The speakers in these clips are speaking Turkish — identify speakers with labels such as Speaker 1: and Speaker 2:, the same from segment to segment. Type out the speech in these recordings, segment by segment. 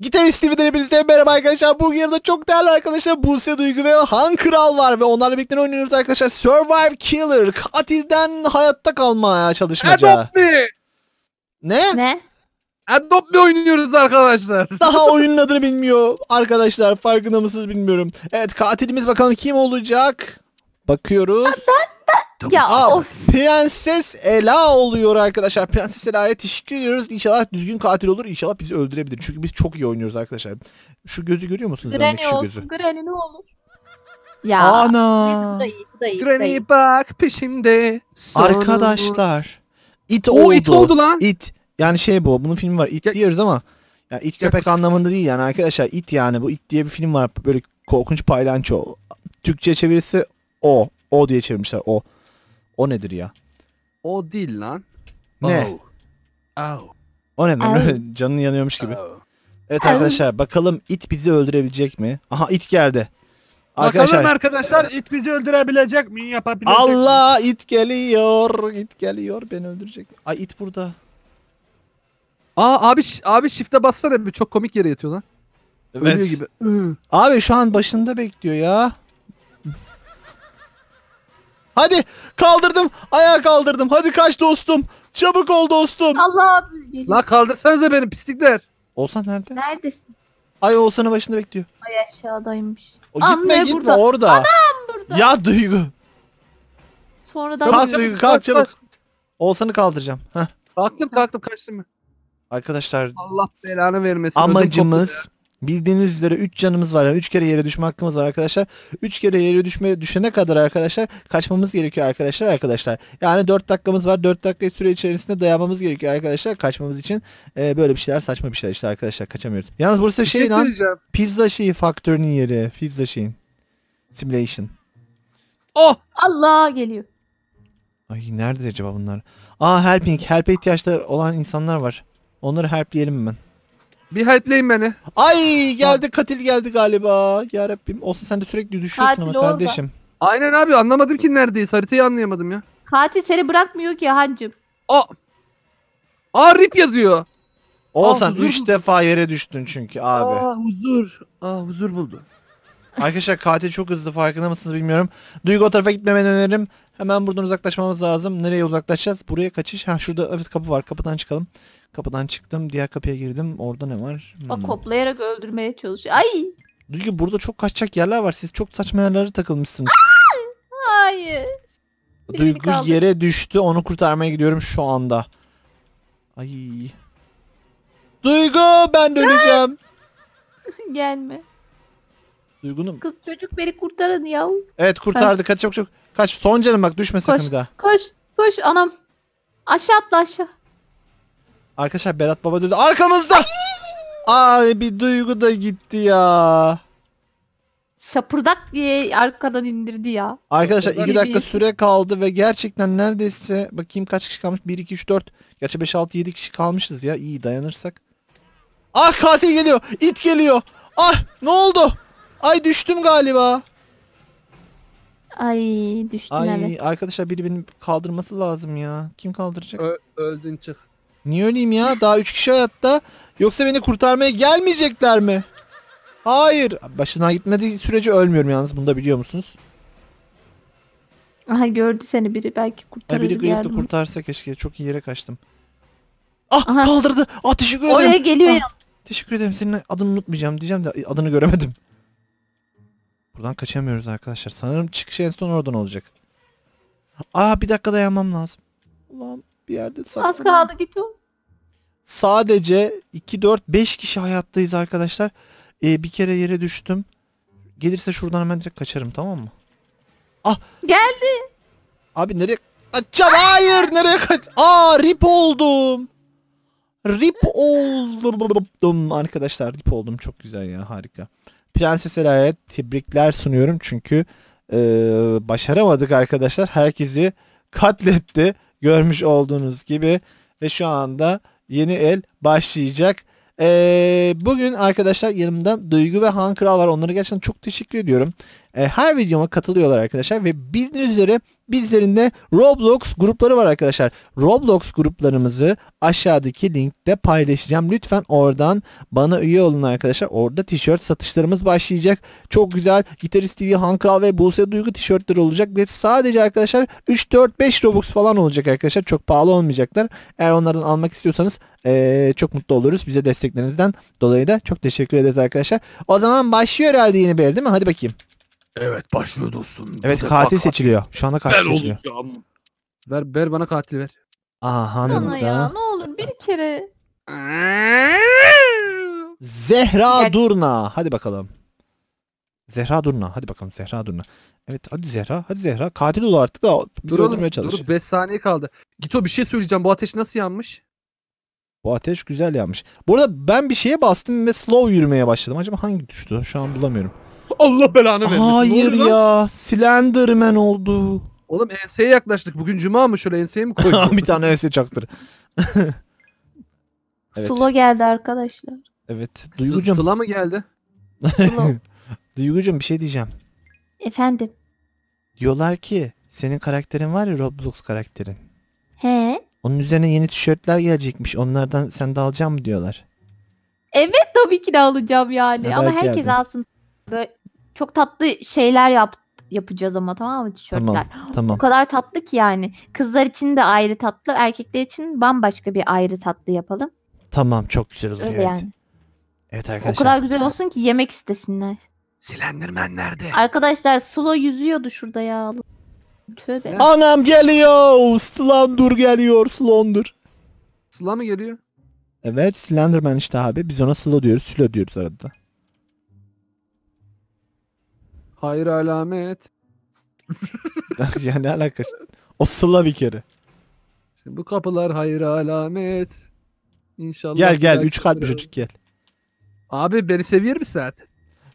Speaker 1: Gitarist TV'den hepinize merhaba arkadaşlar. Bugün yanımda çok değerli arkadaşlar Buse Duygu ve Han Kral var ve onlarla birlikte oynuyoruz arkadaşlar. Survive Killer. Katilden hayatta kalmaya çalışmaca. Adopt me. Ne? Ne? Adopt me oynuyoruz arkadaşlar. Daha oyunun adını bilmiyor arkadaşlar. Farkında mısınız bilmiyorum. Evet katilimiz bakalım kim olacak? Bakıyoruz. Ben, ben, Tabii. Ya Aa, of. Prenses Ela oluyor arkadaşlar. Prenses Ela'ya teşekkür ediyoruz. İnşallah düzgün katil olur. İnşallah bizi öldürebilir. Çünkü biz çok iyi oynuyoruz arkadaşlar. Şu gözü görüyor musunuz? Granny şu olsun.
Speaker 2: Gözü. Granny ne olur.
Speaker 1: Ya. Ana. Granny bak peşimde. Sonra arkadaşlar. It oldu. O it oldu lan. It. Yani şey bu. Bunun filmi var. It ya, diyoruz ama. Yani it ya, köpek ya, anlamında değil yani arkadaşlar. It yani bu it diye bir film var. Böyle korkunç paylanço. Türkçe çevirisi o. O diye çevirmişler o. O nedir ya? O değil lan. Ne? Oh. Oh. O nedir? canın yanıyormuş gibi. Oh. Evet arkadaşlar bakalım it bizi öldürebilecek mi? Aha it geldi. Arkadaşlar. Bakalım arkadaşlar it bizi öldürebilecek mi? Yapabilecek Allah mi? it geliyor. It geliyor beni öldürecek. Ay it burada. Aa abi abi shift'e bassana bir çok komik yere yatıyor lan. Evet. Ölüyor gibi. Abi şu an başında bekliyor ya. Hadi kaldırdım. Ayağa kaldırdım. Hadi kaç dostum. Çabuk ol dostum. Allah abi. La kaldırsanıza benim pislikler. Olsan nerede? Neredesin? Ay Oğuzhan'ın başında bekliyor.
Speaker 2: Ay aşağıdaymış.
Speaker 1: O gitme Anne, gitme burada. orada. Anam burada. Ya Duygu. Sonradan kalk Duygu kalk, kalk çabuk. Kalk. kaldıracağım. Heh. Kalktım kalktım kaçtım Arkadaşlar. Allah belanı vermesin. Amacımız Bildiğiniz üzere 3 canımız var. Yani 3 kere yere düşme hakkımız var arkadaşlar. 3 kere yere düşme düşene kadar arkadaşlar kaçmamız gerekiyor arkadaşlar arkadaşlar. Yani 4 dakikamız var. 4 dakika süre içerisinde dayanmamız gerekiyor arkadaşlar kaçmamız için. Ee, böyle bir şeyler saçma bir şeyler işte arkadaşlar kaçamıyoruz. Yalnız burası bir şey, şey lan. Pizza şeyi faktörünün yeri. Pizza şeyin. Simulation.
Speaker 2: Oh! Allah geliyor.
Speaker 1: Ay nerede acaba bunlar? Aa helping. Help'e ihtiyaçları olan insanlar var. Onları helpleyelim ben. Bir helpleyin beni. Ay geldi katil geldi galiba. Ya Rabbim olsa sen de sürekli düşüyorsun Katil ama orada. kardeşim. Aynen abi anlamadım ki neredeyiz. Haritayı anlayamadım ya.
Speaker 2: Katil seni bırakmıyor ki hancım.
Speaker 1: O Aa rip yazıyor. Olsan huzur 3 defa yere düştün çünkü abi. Aa huzur. Aa huzur buldu. Arkadaşlar katil çok hızlı farkında mısınız bilmiyorum. Duygu o tarafa gitmemeni öneririm. Hemen buradan uzaklaşmamız lazım. Nereye uzaklaşacağız? Buraya kaçış. Ha şurada evet kapı var. Kapıdan çıkalım. Kapıdan çıktım, diğer kapıya girdim. Orada ne var? Bak hmm.
Speaker 2: koplayarak öldürmeye çalışıyor. Ay!
Speaker 1: Duygu burada çok kaçacak yerler var. Siz çok saçma yerlere takılmışsınız. Hayır. Duygu kaldı. yere düştü. Onu kurtarmaya gidiyorum şu anda. Ay. Duygu ben döneceğim.
Speaker 2: Gelme. Duygunum. Kız çocuk beni kurtarın ya.
Speaker 1: Evet kurtardı. Kaç çok çok. Kaç son canım bak düşme sakın koş, bir daha.
Speaker 2: Koş koş anam.
Speaker 1: Aşağı atla aşağı. Arkadaşlar Berat Baba dedi Arkamızda. Ay bir duygu da gitti ya. Sapırdak diye arkadan indirdi ya. Arkadaşlar 2 dakika süre kaldı ve gerçekten neredeyse bakayım kaç kişi kalmış? 1, 2, 3, 4. Gerçi 5, 6, 7 kişi kalmışız ya. İyi dayanırsak. Ah katil geliyor. İt geliyor. Ah ne oldu? Ay düştüm galiba. Ay düştüm Ay, evet. Arkadaşlar biri beni kaldırması lazım ya. Kim kaldıracak? Ö öldün çık. Niye öleyim ya? Daha üç kişi hayatta. Yoksa beni kurtarmaya gelmeyecekler mi? Hayır. Başına gitmediği sürece ölmüyorum yalnız. Bunu da biliyor musunuz?
Speaker 2: Aha gördü seni biri belki kurtarır. Ha, biri gelip de
Speaker 1: kurtarsa keşke. Çok iyi yere kaçtım. Ah Aha. kaldırdı. Ah teşekkür ederim. Oraya geliyor. Ah, teşekkür ederim. Senin adını unutmayacağım diyeceğim de adını göremedim. Buradan kaçamıyoruz arkadaşlar. Sanırım çıkış en son oradan olacak. Aa bir dakika dayanmam lazım. Allah'ım bir yerde
Speaker 2: saklanalım. Az kaldı git o.
Speaker 1: Sadece 2, 4, 5 kişi hayattayız arkadaşlar. Ee, bir kere yere düştüm. Gelirse şuradan hemen direkt kaçarım tamam mı? Ah! Geldi. Abi nereye kaçacağım? Hayır nereye kaç? Aa rip oldum. Rip oldum arkadaşlar. Rip oldum çok güzel ya harika. Prenses Ela'ya tebrikler sunuyorum çünkü e, başaramadık arkadaşlar. Herkesi katletti görmüş olduğunuz gibi ve şu anda yeni el başlayacak. Ee, bugün arkadaşlar yanımda Duygu ve Han Kral var. Onlara gerçekten çok teşekkür ediyorum. E, her videoma katılıyorlar arkadaşlar ve bildiğiniz üzere bizlerin de Roblox grupları var arkadaşlar. Roblox gruplarımızı aşağıdaki linkte paylaşacağım. Lütfen oradan bana üye olun arkadaşlar. Orada tişört satışlarımız başlayacak. Çok güzel Gitarist TV, Hankral ve Buse Duygu tişörtleri olacak ve sadece arkadaşlar 3 4 5 Robux falan olacak arkadaşlar. Çok pahalı olmayacaklar. Eğer onlardan almak istiyorsanız ee, çok mutlu oluruz. Bize desteklerinizden dolayı da çok teşekkür ederiz arkadaşlar. O zaman başlıyor herhalde yeni bir değil mi? Hadi bakayım. Evet başlıyor dostum. Evet Bu katil seçiliyor. Şu anda katil Ben seçiliyor. Ver, ver bana katil ver. Aha Bana ya ne
Speaker 2: olur bir kere.
Speaker 1: Zehra Ger- Durna. Hadi bakalım. Zehra Durna. Hadi bakalım Zehra Durna. Evet hadi Zehra. Hadi Zehra. Katil ol artık da bizi öldürmeye çalış. Dur 5 saniye kaldı. Gito bir şey söyleyeceğim. Bu ateş nasıl yanmış? Bu ateş güzel yanmış. Bu arada ben bir şeye bastım ve slow yürümeye başladım. Acaba hangi düştü? Şu an bulamıyorum. Allah belanı vermesin. Hayır ya. Lan? Slenderman oldu. Oğlum enseye yaklaştık. Bugün cuma mı? Şöyle enseye mi koydun? bir tane ense çaktır. evet. Sıla
Speaker 2: geldi arkadaşlar.
Speaker 1: Evet. Duygucum. Sıla mı geldi? Duygucum bir şey diyeceğim. Efendim. Diyorlar ki senin karakterin var ya Roblox karakterin. He. Onun üzerine yeni tişörtler gelecekmiş. Onlardan sen de alacak mı diyorlar.
Speaker 2: Evet tabii ki de alacağım yani. Ya Ama herkes aldım. alsın. Böyle çok tatlı şeyler yap yapacağız ama tamam mı tişörtler? Tamam, tamam. O kadar tatlı ki yani. Kızlar için de ayrı tatlı, erkekler için bambaşka bir ayrı tatlı yapalım.
Speaker 1: Tamam çok güzel olur. evet. Yani. Evet arkadaşlar. O kadar
Speaker 2: güzel olsun ki yemek istesinler.
Speaker 1: Silendirmen nerede?
Speaker 2: Arkadaşlar Slo yüzüyordu şurada ya. Tövbe. Anam
Speaker 1: geliyor. Slandur geliyor. Slondur. Sıla mı geliyor? Evet Slenderman işte abi. Biz ona Sıla diyoruz. Sülo diyoruz arada. Hayır alamet. ya ne alaka? O sıla bir kere. Şimdi bu kapılar hayır alamet. İnşallah. Gel gel. Üç kalpli çocuk gel. Abi beni seviyor musun zaten?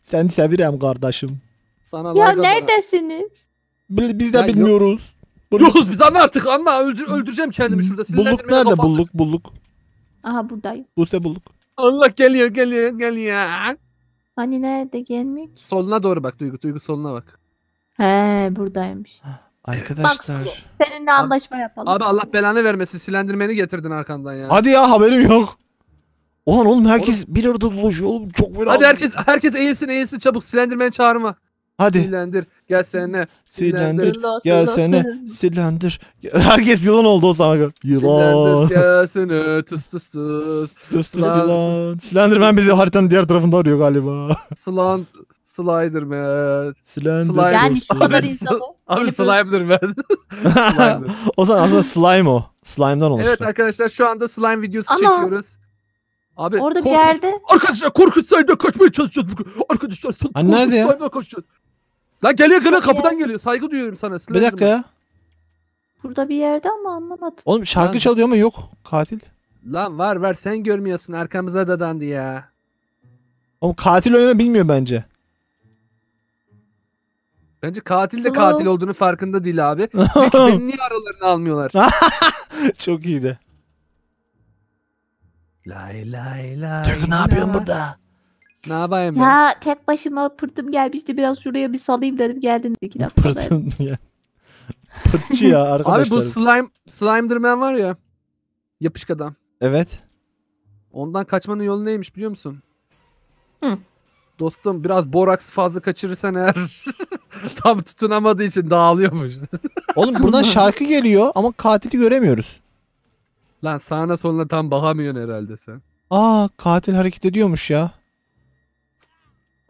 Speaker 1: Seni seviyorum kardeşim. Sana ya neredesiniz? Biz de Ya yok. bilmiyoruz. Yokuz biz anla artık anla öldür öldüreceğim kendimi şurada. Bulluk nerede? kafam. Bulluk bulluk.
Speaker 2: Aha buradayım.
Speaker 1: Buse bulluk. Allah geliyor geliyor
Speaker 2: geliyor. Hani nerede gelmiyor
Speaker 1: Soluna doğru bak Duygu. Duygu soluna bak. He buradaymış. Arkadaşlar. Bak seninle anlaşma yapalım. Abi Allah belanı vermesin. Silendirmeni getirdin arkandan ya. Hadi ya haberim yok. Ulan oğlum herkes bir arada buluşuyor oğlum çok böyle. Hadi herkes herkes eğilsin eğilsin çabuk silendirmeni çağırma. Hadi. Silendir. Gelsene. Silendir. Gelsene. Silendir. Herkes yılan oldu o zaman. Yılan. Gelsene. Tıs tıs tıs. Tıs tıs yılan. ben bizi haritanın diğer tarafında arıyor galiba. Slan. Sliderman. Slender. Slime. Yani bu kadar insanı. Abi Sliderman. o zaman aslında slime o. Slime'dan oluştu. Evet arkadaşlar şu anda slime videosu çekiyoruz. Abi Orada bir yerde. Arkadaşlar korkut slime'dan kaçmaya çalışacağız bugün. Arkadaşlar hani korkunç slime'dan kaçacağız. Lan geliyor geliyor kapıdan geliyor. Saygı duyuyorum sana. Bir dakika ya.
Speaker 2: Burada bir yerde ama anlamadım. Oğlum şarkı Lan. çalıyor
Speaker 1: ama yok katil. Lan var var sen görmüyorsun arkamıza dadandı ya. Oğlum katil önemi bilmiyor bence. Bence katil de katil olduğunu farkında değil abi. Peki beni niye aralarını almıyorlar? Çok iyiydi. Lay lay lay. Türk ne yapıyorsun burada? Ne yapayım ben?
Speaker 2: Ya tek başıma pırtım gelmişti. Biraz şuraya bir salayım dedim. Geldin iki dakika. Pırtım
Speaker 1: ya. Pırtçı ya arkadaşlar. Abi bu slime, slime Derman var ya. Yapışık adam. Evet. Ondan kaçmanın yolu neymiş biliyor musun? Hı. Dostum biraz boraks fazla kaçırırsan eğer tam tutunamadığı için dağılıyormuş. Oğlum buradan şarkı geliyor ama katili göremiyoruz. Lan sağına soluna tam bakamıyorsun herhalde sen. Aa katil hareket ediyormuş ya.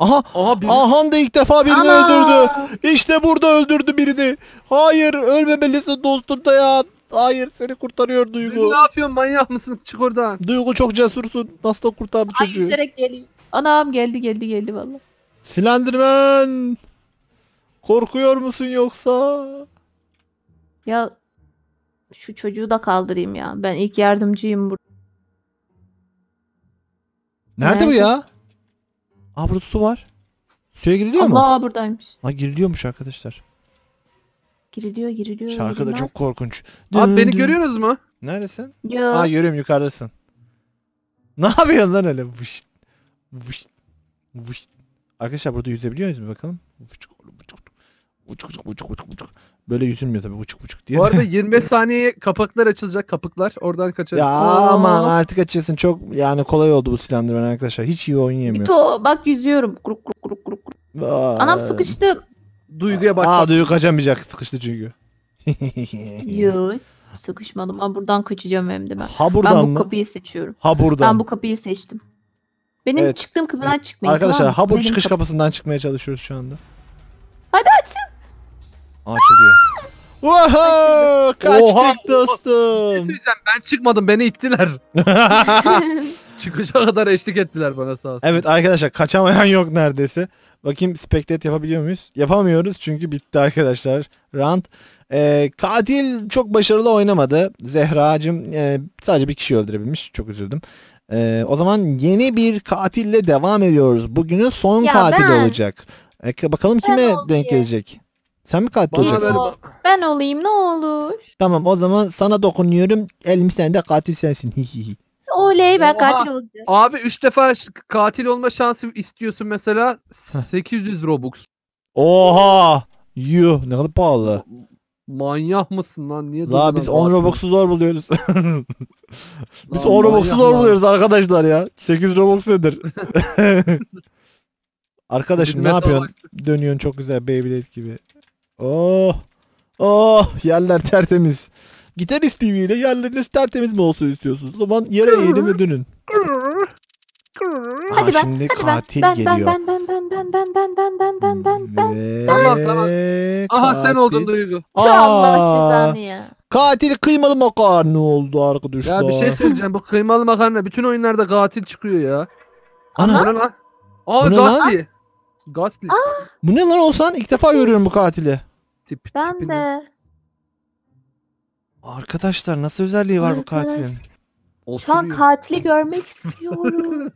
Speaker 1: Aha, Aha biri... Ahan da ilk defa birini Ana! öldürdü. İşte burada öldürdü birini. Hayır ölmemelisin dostum ya. Hayır seni kurtarıyor Duygu. ne yapıyorsun manyak mısın çık oradan. Duygu çok cesursun. Nasıl da kurtardı Ay, çocuğu.
Speaker 2: Ay geliyor. Anam geldi geldi geldi valla.
Speaker 1: Slenderman. Korkuyor
Speaker 2: musun yoksa? Ya şu çocuğu da kaldırayım ya. Ben ilk yardımcıyım burada.
Speaker 1: Nerede, Nerede bu ya? Aa burada su var. Suya giriliyor mu? Allah buradaymış. Ha giriliyormuş arkadaşlar.
Speaker 2: Giriliyor giriliyor. Şarkı da çok korkunç. Abi beni görüyorsunuz mu?
Speaker 1: Neredesin? Yok. Ha görüyorum yukarıdasın. Ne yapıyorsun lan öyle? Vış, vış, vış. Arkadaşlar burada yüzebiliyor muyuz bir bakalım? Vış, buçuk buçuk buçuk buçuk buçuk. Böyle yüzülmüyor tabii buçuk buçuk diye. Bu arada 25 saniye kapaklar açılacak kapıklar. Oradan kaçarız. Ya Aa. aman artık açılsın. Çok yani kolay oldu bu silendirmen arkadaşlar. Hiç iyi oynayamıyor. Bito bak yüzüyorum. Kuruk kuruk kuruk kuruk. Vay. Anam sıkıştı. Duyguya bak. Aa duygu kaçamayacak. Sıkıştı çünkü.
Speaker 2: Yok. Sıkışmadım. Ama buradan kaçacağım hem de ben. Ha buradan ben bu mı? kapıyı seçiyorum. Ha buradan. Ben bu kapıyı seçtim. Benim Evet. çıktığım kapıdan çıkmayın. Arkadaşlar tamam ha bu çıkış kapı-
Speaker 1: kapısından çıkmaya çalışıyoruz şu anda. Hadi açın. Açılıyor. Oha! Kaçtık Oha! dostum. Şey söyleyeceğim ben çıkmadım beni ittiler. Çıkışa kadar eşlik ettiler bana sağ olsun. Evet arkadaşlar kaçamayan yok neredeyse. Bakayım spektet yapabiliyor muyuz? Yapamıyoruz çünkü bitti arkadaşlar. Rant. Ee, katil çok başarılı oynamadı. Zehra'cım e, sadece bir kişi öldürebilmiş. Çok üzüldüm. Ee, o zaman yeni bir katille devam ediyoruz. Bugünün son ya katil ben. olacak. Ee, bakalım kime ben denk gelecek. Sen mi katil olacaksın?
Speaker 2: Ben olayım ne olur.
Speaker 1: Tamam o zaman sana dokunuyorum. Elim sende katil sensin. Hi hi hi.
Speaker 2: Oley ben katil
Speaker 1: olacağım. Abi 3 defa katil olma şansı istiyorsun mesela 800 Robux. Oha! Yuh ne kadar pahalı. Manyak mısın lan? Niye La biz lan 10 Robux'u zor buluyoruz. biz Lan 10 Robux'u zor buluyoruz arkadaşlar ya. 8 Robux nedir? Arkadaşım Biz ne yapıyorsun? Dönüyorsun çok güzel Beyblade gibi. Oh. Oh yerler tertemiz. Gitarist TV ile yerleriniz tertemiz mi olsun istiyorsunuz? O zaman yere eğilime dönün. Aa, Hadi ben. şimdi hadi katil ben, ben, geliyor. Ben ben ben ben ben ben ben ben ben ben ben. Aha sen oldun Duygu. Ya Allah katil kıymalı makarna oldu arkadaşlar. Ya bir şey söyleyeceğim bu kıymalı makarna bütün oyunlarda katil çıkıyor ya. Ana, Bu ne lan? Aa Bu ne lan? bu ne lan olsan ilk defa görüyorum bu katili. Tip,
Speaker 2: Ben tipini. de.
Speaker 1: Arkadaşlar nasıl özelliği var bu katilin? Arkadaş- Şu an katili görmek
Speaker 2: istiyorum.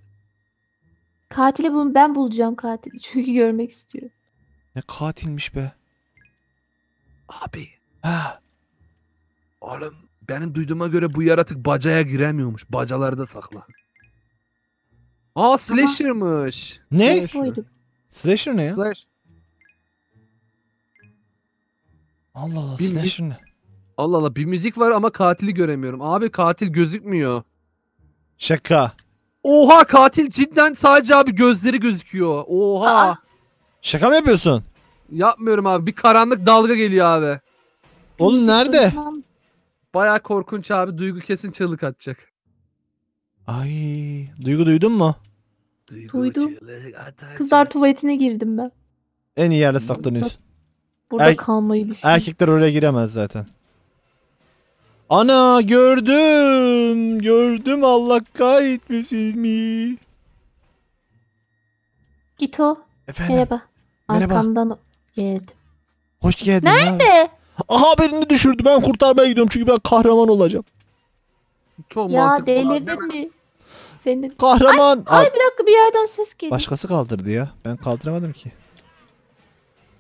Speaker 2: Katili bul ben bulacağım katili. Çünkü görmek istiyorum.
Speaker 1: Ne katilmiş be. Abi Ha. oğlum benim duyduğuma göre bu yaratık bacaya giremiyormuş. Bacalarda sakla. Aa slasher'mış. Ne? Slasher. Slasher ne ya? Slash. Allah Allah Bir mi- slasher ne? Allah Allah bir müzik var ama katili göremiyorum. Abi katil gözükmüyor. Şaka. Oha katil cidden sadece abi gözleri gözüküyor. Oha. Aa. Şaka mı yapıyorsun? Yapmıyorum abi. Bir karanlık dalga geliyor abi. Oğlum nerede? Baya korkunç abi. Duygu kesin çığlık atacak. Ay, Duygu duydun mu?
Speaker 2: Duygu Duydum. Kızlar tuvaletine girdim ben.
Speaker 1: En iyi yerde saklanıyorsun. Burada Er- kalmayı düşünüyorum. Erkekler oraya giremez zaten. Ana gördüm. Gördüm Allah kahretmesin mi? Git o. Efendim Merhaba. Merhaba. Arkamdan geldim. hoş geldin. Nerede? De. Aha birini düşürdü ben kurtarmaya gidiyorum çünkü ben kahraman olacağım. Çok Ya mantıklı. delirdin
Speaker 2: mi? Senin... Kahraman. Ay, bir dakika bir yerden ses geliyor. Başkası
Speaker 1: kaldırdı ya. Ben kaldıramadım ki.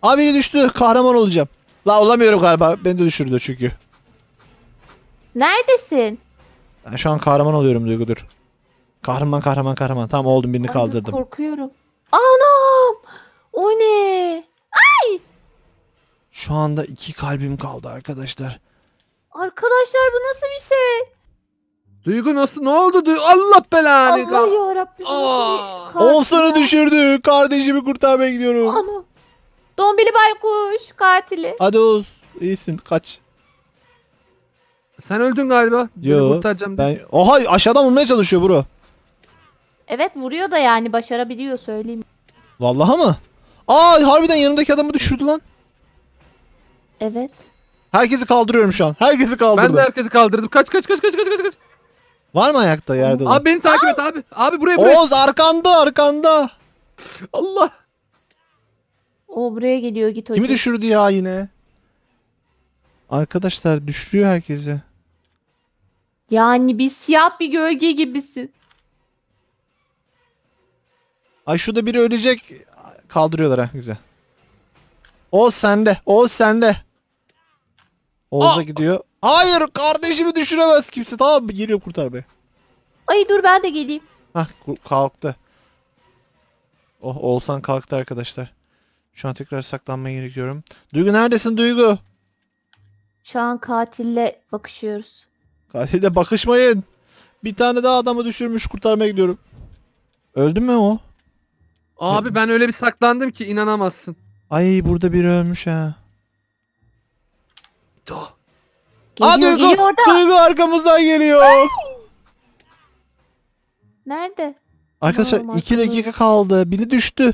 Speaker 1: Aa biri düştü. Kahraman olacağım. La olamıyorum galiba. Beni de düşürdü çünkü.
Speaker 2: Neredesin?
Speaker 1: Ben şu an kahraman oluyorum Duygu dur. Kahraman kahraman kahraman. Tamam oldum birini Ay, kaldırdım.
Speaker 2: Korkuyorum. Anam! O ne? Ay!
Speaker 1: Şu anda iki kalbim kaldı arkadaşlar.
Speaker 2: Arkadaşlar bu nasıl bir şey?
Speaker 1: Duygu nasıl? Ne oldu? Duygu? Allah belanı. Allah yarabbim.
Speaker 2: Aa! Olsanı
Speaker 1: düşürdü. Kardeşimi kurtarmaya gidiyorum. Anam.
Speaker 2: Dombili baykuş katili.
Speaker 1: Hadi Oğuz iyisin kaç. Sen öldün galiba. Yo. Kurtaracağım ben... Oha aşağıdan vurmaya çalışıyor bro.
Speaker 2: Evet vuruyor da yani başarabiliyor söyleyeyim. Vallahi mı? Aa harbiden yanımdaki adamı düşürdü lan.
Speaker 1: Evet. Herkesi kaldırıyorum şu an. Herkesi kaldırdım. Ben de herkesi kaldırdım. Kaç kaç kaç kaç kaç kaç kaç. Var mı ayakta yerde? Abi olan? beni takip et abi. Abi buraya buraya. Oğuz arkanda arkanda. Allah. O buraya geliyor git hocam. Kimi düşürdü ya yine? Arkadaşlar düşürüyor herkese.
Speaker 2: Yani bir siyah bir gölge gibisin.
Speaker 1: Ay şurada biri ölecek. Kaldırıyorlar ha güzel. O sende. O sende. Oğuz'a gidiyor. Hayır kardeşimi düşüremez kimse. Tamam mı? Geliyor kurtar be.
Speaker 2: Ay dur ben de geleyim.
Speaker 1: Hah kalktı. Oh Oğuzhan kalktı arkadaşlar. Şu an tekrar saklanmaya gerekiyorum. Duygu neredesin Duygu?
Speaker 2: Şu an katille bakışıyoruz.
Speaker 1: Katille bakışmayın. Bir tane daha adamı düşürmüş kurtarmaya gidiyorum. Öldü mü o? Abi Hı. ben öyle bir saklandım ki inanamazsın. Ay burada biri ölmüş ha. Do. Geliyor, Aa, Duygu, Duygu arkamızdan geliyor. Ay.
Speaker 2: Nerede? Arkadaşlar 2 dakika
Speaker 1: kaldı. Biri düştü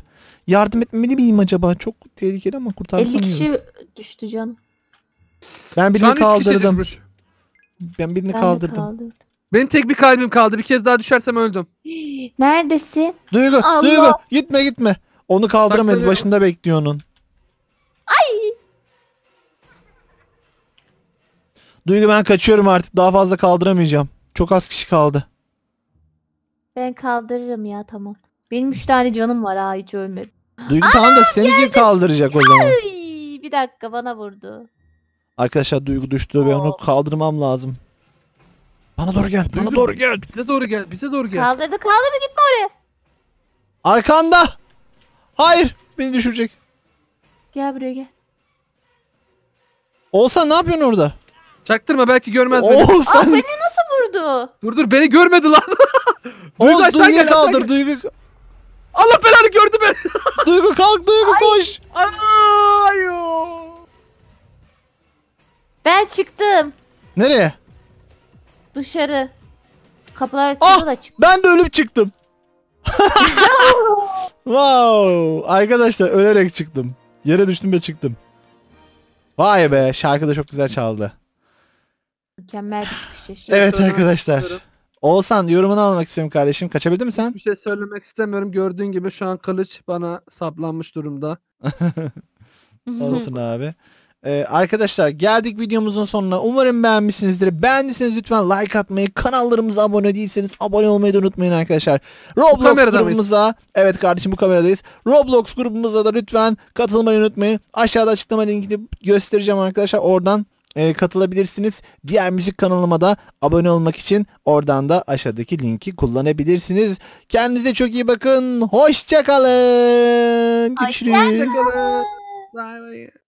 Speaker 1: yardım etmeli miyim acaba? Çok tehlikeli ama kurtarsam 50 kişi
Speaker 2: düştü canım.
Speaker 1: Ben birini şey kaldırdım. Ben birini Ben de kaldırdım. Benim tek bir kalbim kaldı. Bir kez daha düşersem öldüm.
Speaker 2: Neredesin? Duygu, Allah. Duygu
Speaker 1: gitme gitme. Onu kaldıramayız. Başında bekliyor onun. Ay. Duygu ben kaçıyorum artık. Daha fazla kaldıramayacağım. Çok az kişi kaldı.
Speaker 2: Ben kaldırırım ya tamam. Benim 3 tane canım var ha hiç ölmedim. Duygu tamam da seni kim kaldıracak o zaman? Ay, bir dakika bana vurdu.
Speaker 1: Arkadaşlar Duygu düştü ve onu oh. kaldırmam lazım. Bana doğru gel. Bana doğru gel. Bize doğru gel. Bize doğru gel. Kaldırdı
Speaker 2: kaldırdı gitme oraya.
Speaker 1: Arkanda. Hayır. Beni düşürecek. Gel buraya gel. Olsa ne yapıyorsun orada? Çaktırma belki görmez beni. Aa ah, beni
Speaker 2: nasıl vurdu?
Speaker 1: Dur dur beni görmedi lan. Duygu aşağı Duygu'yu kaldır. gel. Duygu. Allah belanı gördü beni. Duygu kalk Duygu koş.
Speaker 2: Ben çıktım. Nereye? Dışarı. Kapılar ah, açıldı Ah, da çıktım. Ben de ölüp çıktım.
Speaker 1: wow. Arkadaşlar ölerek çıktım. Yere düştüm ve çıktım. Vay be şarkı da çok güzel çaldı. Mükemmel bir çıkış yaşıyorum. Evet arkadaşlar. Oğuzhan yorumunu almak istiyorum kardeşim. Kaçabildin mi sen? Bir şey söylemek istemiyorum. Gördüğün gibi şu an kılıç bana saplanmış durumda. Olsun abi. Ee, arkadaşlar geldik videomuzun sonuna. Umarım beğenmişsinizdir. Beğendiyseniz lütfen like atmayı, kanallarımıza abone değilseniz abone olmayı da unutmayın arkadaşlar. Roblox grubumuza, evet kardeşim bu kameradayız. Roblox grubumuza da lütfen katılmayı unutmayın. Aşağıda açıklama linkini göstereceğim arkadaşlar. Oradan e, katılabilirsiniz. Diğer müzik kanalıma da abone olmak için oradan da aşağıdaki linki kullanabilirsiniz. Kendinize çok iyi bakın. Hoşçakalın. Hoşçakalın. Bye bye.